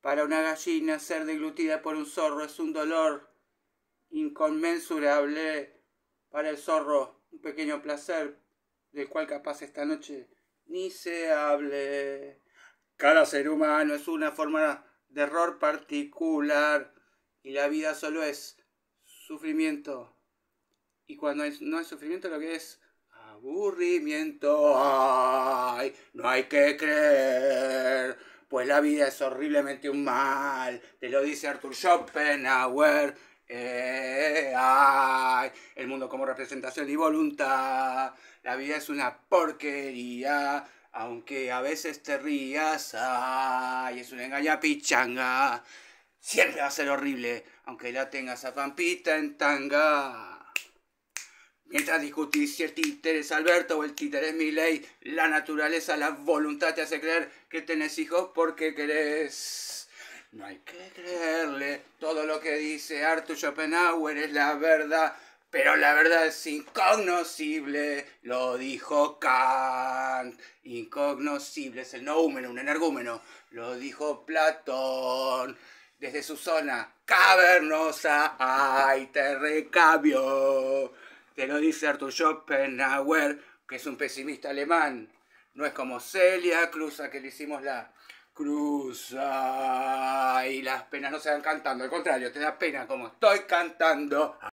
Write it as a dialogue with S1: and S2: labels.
S1: Para una gallina ser deglutida por un zorro es un dolor inconmensurable. Para el zorro, un pequeño placer del cual capaz esta noche ni se hable. Cada ser humano es una forma de error particular y la vida solo es sufrimiento. Y cuando no hay sufrimiento lo que es aburrimiento. no hay que creer pues la vida es horriblemente un mal, te lo dice Arthur Schopenhauer, eh, el mundo como representación y voluntad, la vida es una porquería, aunque a veces te rías, ay, es una engaña pichanga, siempre va a ser horrible, aunque la tengas a Pampita en tanga. Mientras discutís si el títere es Alberto o el títer es mi ley, la naturaleza, la voluntad te hace creer que tenés hijos porque querés. No hay que creerle. Todo lo que dice Arthur Schopenhauer es la verdad, pero la verdad es incognoscible. Lo dijo Kant. Incognoscible es el noumeno, un energúmeno. Lo dijo Platón desde su zona cavernosa. ¡Ay, te recabio! Te lo dice Arthur Schopenhauer, que es un pesimista alemán. No es como Celia Cruz, a que le hicimos la cruz y las penas no se van cantando. Al contrario, te da pena como estoy cantando.